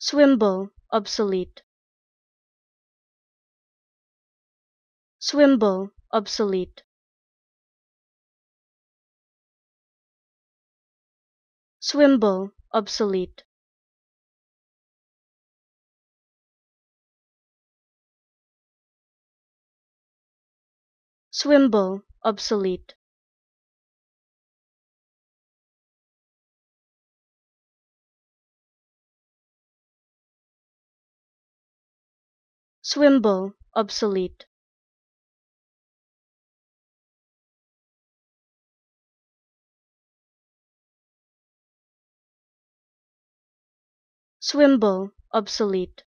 Swimble, obsolete. Swimble, obsolete. Swimble, obsolete. Swimble, obsolete. swimble obsolete swimble obsolete